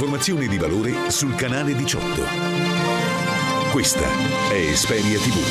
informazioni di valore sul canale 18. Questa è Esperia TV.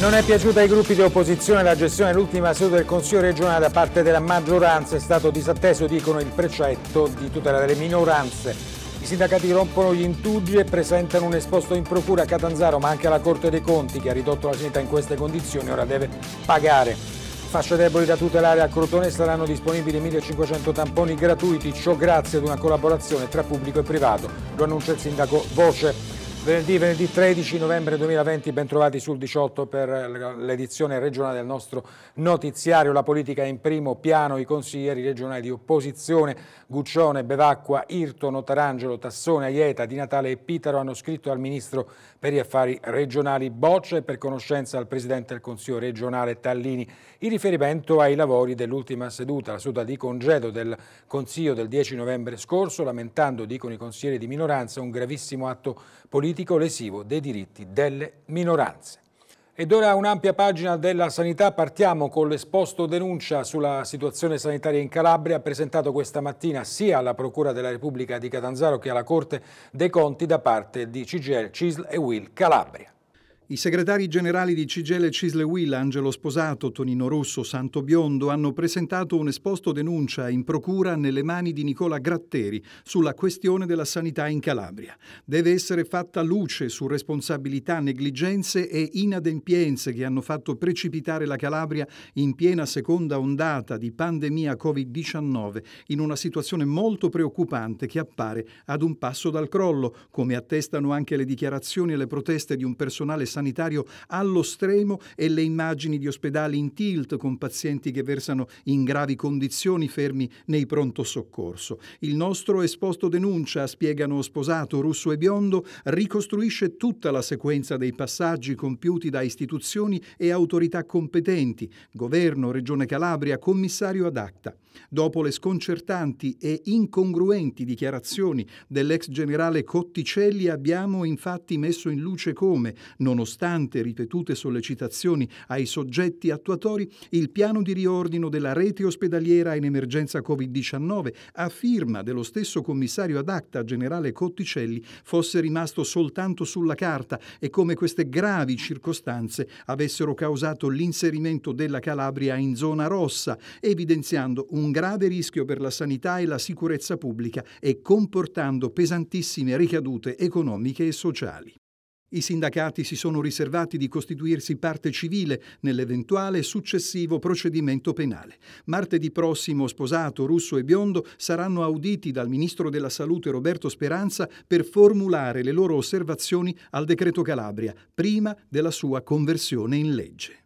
Non è piaciuta ai gruppi di opposizione la gestione dell'ultima seduta del Consiglio regionale da parte della maggioranza, è stato disatteso, dicono, il precetto di tutela delle minoranze sindacati rompono gli intudi e presentano un esposto in procura a Catanzaro, ma anche alla Corte dei Conti che ha ridotto la sanità in queste condizioni, ora deve pagare. Fasce deboli da tutelare a Crotone saranno disponibili 1500 tamponi gratuiti, ciò grazie ad una collaborazione tra pubblico e privato, lo annuncia il sindaco Voce. Venerdì, venerdì 13 novembre 2020, bentrovati sul 18 per l'edizione regionale del nostro notiziario. La politica in primo piano, i consiglieri regionali di opposizione, Guccione, Bevacqua, Irto, Notarangelo, Tassone, Aieta, Di Natale e Pitaro hanno scritto al Ministro per gli affari regionali Boccia e per conoscenza al Presidente del Consiglio regionale Tallini in riferimento ai lavori dell'ultima seduta, la seduta di congedo del Consiglio del 10 novembre scorso, lamentando, dicono i consiglieri di minoranza, un gravissimo atto politico politico lesivo dei diritti delle minoranze. Ed ora un'ampia pagina della sanità. Partiamo con l'esposto denuncia sulla situazione sanitaria in Calabria presentato questa mattina sia alla Procura della Repubblica di Catanzaro che alla Corte dei Conti da parte di CGL, CISL e Will Calabria. I segretari generali di Cigele Cisle Will, Angelo Sposato, Tonino Rosso, Santo Biondo hanno presentato un esposto denuncia in procura nelle mani di Nicola Gratteri sulla questione della sanità in Calabria. Deve essere fatta luce su responsabilità, negligenze e inadempienze che hanno fatto precipitare la Calabria in piena seconda ondata di pandemia Covid-19 in una situazione molto preoccupante che appare ad un passo dal crollo, come attestano anche le dichiarazioni e le proteste di un personale sanitario sanitario allo stremo e le immagini di ospedali in tilt con pazienti che versano in gravi condizioni fermi nei pronto soccorso. Il nostro esposto denuncia, spiegano Sposato, Russo e Biondo, ricostruisce tutta la sequenza dei passaggi compiuti da istituzioni e autorità competenti, governo, Regione Calabria, commissario ad acta. Dopo le sconcertanti e incongruenti dichiarazioni dell'ex generale Cotticelli abbiamo infatti messo in luce come, nonostante nonostante ripetute sollecitazioni ai soggetti attuatori, il piano di riordino della rete ospedaliera in emergenza Covid-19, a firma dello stesso commissario ad acta generale Cotticelli, fosse rimasto soltanto sulla carta e come queste gravi circostanze avessero causato l'inserimento della Calabria in zona rossa, evidenziando un grave rischio per la sanità e la sicurezza pubblica e comportando pesantissime ricadute economiche e sociali. I sindacati si sono riservati di costituirsi parte civile nell'eventuale successivo procedimento penale. Martedì prossimo Sposato, Russo e Biondo saranno auditi dal Ministro della Salute Roberto Speranza per formulare le loro osservazioni al decreto Calabria, prima della sua conversione in legge.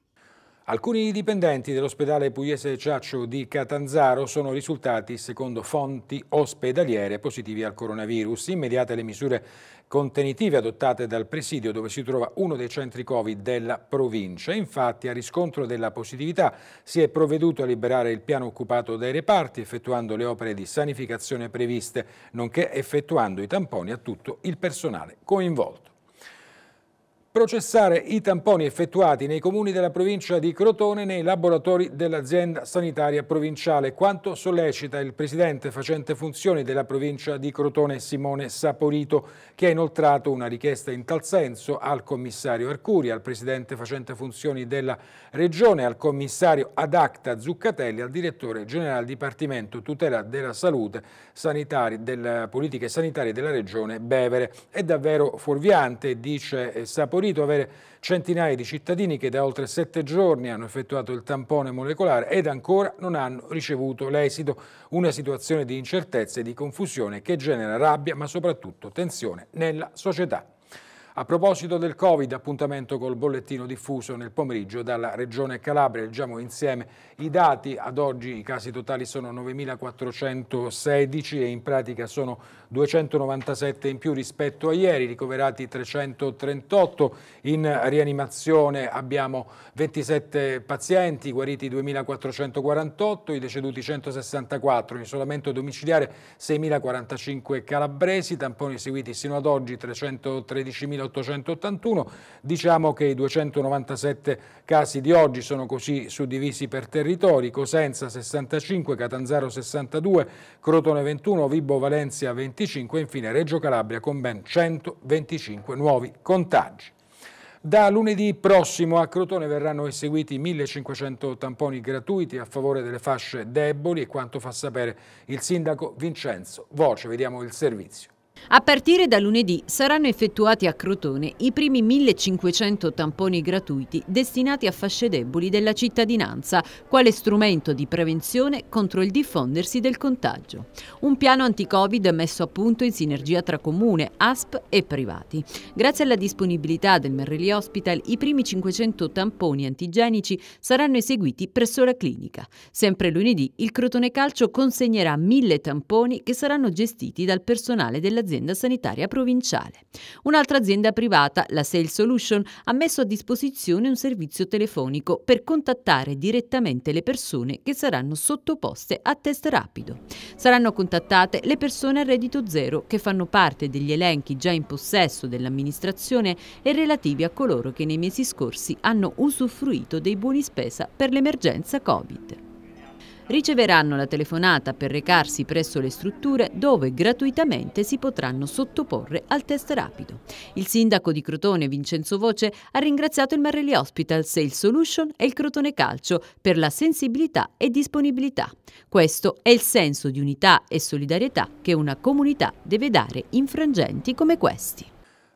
Alcuni dipendenti dell'ospedale Pugliese Ciaccio di Catanzaro sono risultati, secondo fonti ospedaliere, positivi al coronavirus. Immediate le misure contenitive adottate dal presidio dove si trova uno dei centri Covid della provincia. Infatti a riscontro della positività si è provveduto a liberare il piano occupato dai reparti effettuando le opere di sanificazione previste, nonché effettuando i tamponi a tutto il personale coinvolto processare i tamponi effettuati nei comuni della provincia di Crotone nei laboratori dell'azienda sanitaria provinciale, quanto sollecita il presidente facente funzioni della provincia di Crotone Simone Saporito, che ha inoltrato una richiesta in tal senso al commissario Arcuri, al presidente facente funzioni della regione, al commissario ad acta Zuccatelli, al direttore generale Dipartimento Tutela della Salute sanitari, delle Politiche Sanitarie della regione Bevere. È davvero fuorviante, dice eh, Saporito, sfavorito avere centinaia di cittadini che da oltre sette giorni hanno effettuato il tampone molecolare ed ancora non hanno ricevuto l'esito. Una situazione di incertezza e di confusione che genera rabbia ma soprattutto tensione nella società. A proposito del Covid, appuntamento col bollettino diffuso nel pomeriggio dalla Regione Calabria. Leggiamo insieme i dati. Ad oggi i casi totali sono 9.416 e in pratica sono 297 in più rispetto a ieri, ricoverati 338. In rianimazione abbiamo 27 pazienti, guariti 2.448, i deceduti 164, in isolamento domiciliare 6.045 calabresi, tamponi eseguiti sino ad oggi 313.000 1881. Diciamo che i 297 casi di oggi sono così suddivisi per territori, Cosenza 65, Catanzaro 62, Crotone 21, Vibo Valencia 25 e infine Reggio Calabria con ben 125 nuovi contagi. Da lunedì prossimo a Crotone verranno eseguiti 1500 tamponi gratuiti a favore delle fasce deboli e quanto fa sapere il sindaco Vincenzo Voce. Vediamo il servizio. A partire da lunedì saranno effettuati a Crotone i primi 1500 tamponi gratuiti destinati a fasce deboli della cittadinanza, quale strumento di prevenzione contro il diffondersi del contagio. Un piano anti-Covid messo a punto in sinergia tra comune, ASP e privati. Grazie alla disponibilità del Merrelli Hospital, i primi 500 tamponi antigenici saranno eseguiti presso la clinica. Sempre lunedì il Crotone Calcio consegnerà 1000 tamponi che saranno gestiti dal personale dell'azienda l'azienda sanitaria provinciale. Un'altra azienda privata, la Sales Solution, ha messo a disposizione un servizio telefonico per contattare direttamente le persone che saranno sottoposte a test rapido. Saranno contattate le persone a reddito zero che fanno parte degli elenchi già in possesso dell'amministrazione e relativi a coloro che nei mesi scorsi hanno usufruito dei buoni spesa per l'emergenza Covid riceveranno la telefonata per recarsi presso le strutture dove gratuitamente si potranno sottoporre al test rapido. Il sindaco di Crotone, Vincenzo Voce, ha ringraziato il Marelli Hospital Sales Solution e il Crotone Calcio per la sensibilità e disponibilità. Questo è il senso di unità e solidarietà che una comunità deve dare in frangenti come questi.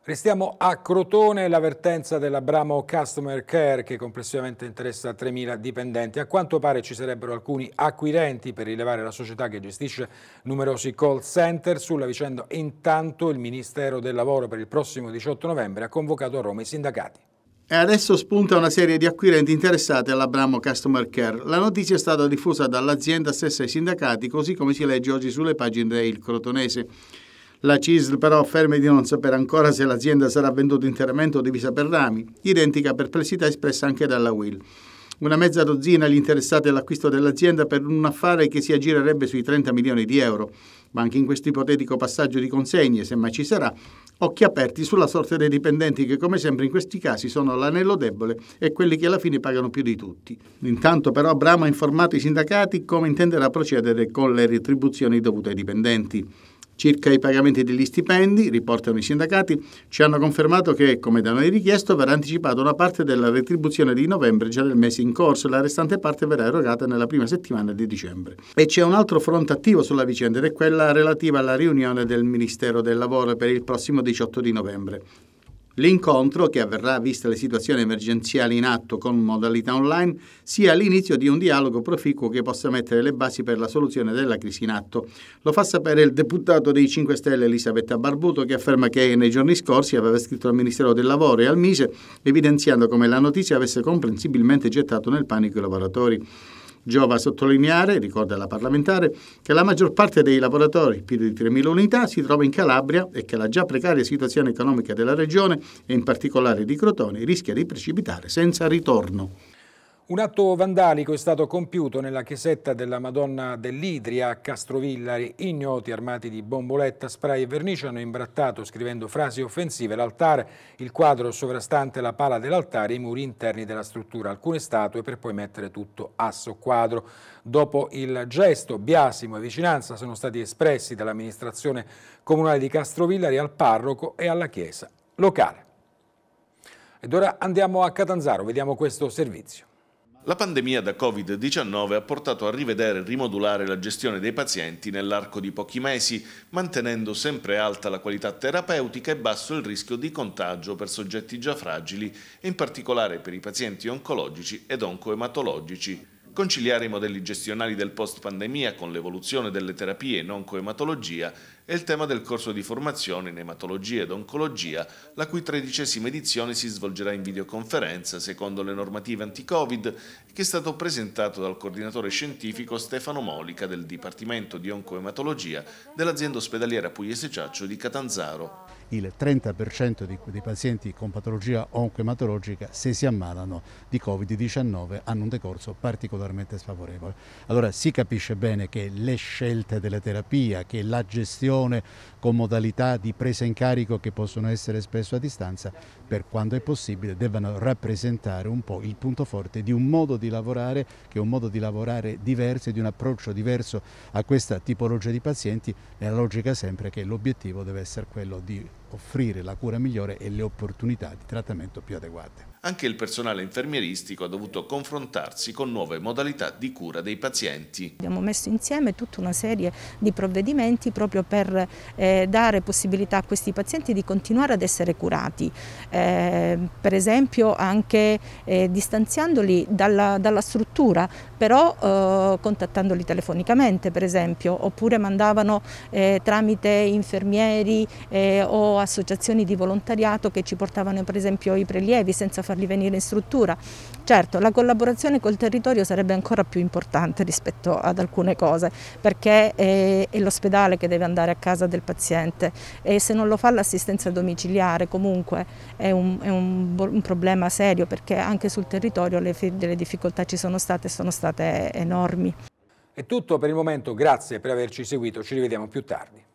Restiamo a Crotone, l'avvertenza dell'Abramo Customer Care che complessivamente interessa 3.000 dipendenti. A quanto pare ci sarebbero alcuni acquirenti per rilevare la società che gestisce numerosi call center. Sulla vicenda intanto il Ministero del Lavoro per il prossimo 18 novembre ha convocato a Roma i sindacati. E adesso spunta una serie di acquirenti interessati all'Abramo Customer Care. La notizia è stata diffusa dall'azienda stessa ai sindacati, così come si legge oggi sulle pagine del Crotonese. La CISL però afferma di non sapere ancora se l'azienda sarà venduta interamente o divisa per rami, identica perplessità espressa anche dalla Will. Una mezza dozzina gli interessati all'acquisto dell'azienda per un affare che si aggirerebbe sui 30 milioni di euro. Ma anche in questo ipotetico passaggio di consegne, se mai ci sarà, occhi aperti sulla sorte dei dipendenti che come sempre in questi casi sono l'anello debole e quelli che alla fine pagano più di tutti. Intanto però Abramo ha informato i sindacati come intenderà procedere con le retribuzioni dovute ai dipendenti. Circa i pagamenti degli stipendi, riportano i sindacati, ci hanno confermato che, come da noi richiesto, verrà anticipata una parte della retribuzione di novembre già del mese in corso e la restante parte verrà erogata nella prima settimana di dicembre. E c'è un altro fronte attivo sulla vicenda ed è quella relativa alla riunione del Ministero del Lavoro per il prossimo 18 di novembre. L'incontro, che avverrà vista le situazioni emergenziali in atto con modalità online, sia l'inizio di un dialogo proficuo che possa mettere le basi per la soluzione della crisi in atto. Lo fa sapere il deputato dei 5 Stelle Elisabetta Barbuto che afferma che nei giorni scorsi aveva scritto al Ministero del Lavoro e al Mise evidenziando come la notizia avesse comprensibilmente gettato nel panico i lavoratori. Giova sottolineare, ricorda la parlamentare, che la maggior parte dei lavoratori, più di 3.000 unità, si trova in Calabria e che la già precaria situazione economica della regione, e in particolare di Crotone, rischia di precipitare senza ritorno. Un atto vandalico è stato compiuto nella chiesetta della Madonna dell'Idria a Castrovillari. Ignoti armati di bomboletta, spray e vernice hanno imbrattato, scrivendo frasi offensive, l'altare, il quadro sovrastante la pala dell'altare e i muri interni della struttura, alcune statue per poi mettere tutto a soqquadro. Dopo il gesto, biasimo e vicinanza sono stati espressi dall'amministrazione comunale di Castrovillari al parroco e alla chiesa locale. Ed ora andiamo a Catanzaro, vediamo questo servizio. La pandemia da Covid-19 ha portato a rivedere e rimodulare la gestione dei pazienti nell'arco di pochi mesi, mantenendo sempre alta la qualità terapeutica e basso il rischio di contagio per soggetti già fragili in particolare per i pazienti oncologici ed oncoematologici. Conciliare i modelli gestionali del post-pandemia con l'evoluzione delle terapie non coematologia e il tema del corso di formazione in ematologia ed oncologia, la cui tredicesima edizione si svolgerà in videoconferenza secondo le normative anti-Covid, che è stato presentato dal coordinatore scientifico Stefano Molica del Dipartimento di Oncoematologia dell'azienda ospedaliera Pugliese Ciaccio di Catanzaro. Il 30% dei pazienti con patologia oncoematologica, se si ammalano di Covid-19, hanno un decorso particolarmente sfavorevole. Allora si capisce bene che le scelte della terapia, che la gestione persone con modalità di presa in carico che possono essere spesso a distanza, per quanto è possibile debbano rappresentare un po' il punto forte di un modo di lavorare che è un modo di lavorare diverso e di un approccio diverso a questa tipologia di pazienti, nella logica sempre che l'obiettivo deve essere quello di offrire la cura migliore e le opportunità di trattamento più adeguate anche il personale infermieristico ha dovuto confrontarsi con nuove modalità di cura dei pazienti. Abbiamo messo insieme tutta una serie di provvedimenti proprio per eh, dare possibilità a questi pazienti di continuare ad essere curati, eh, per esempio anche eh, distanziandoli dalla, dalla, struttura, però eh, contattandoli telefonicamente per esempio, oppure mandavano eh, tramite infermieri eh, o associazioni di volontariato che ci portavano per esempio i prelievi senza far farli venire in struttura. Certo, la collaborazione col territorio sarebbe ancora più importante rispetto ad alcune cose, perché è, è l'ospedale che deve andare a casa del paziente e se non lo fa l'assistenza domiciliare comunque è, un, è un, un, problema serio perché anche sul territorio le, le difficoltà ci sono state e sono state enormi. È tutto per il momento, grazie per averci seguito, ci rivediamo più tardi.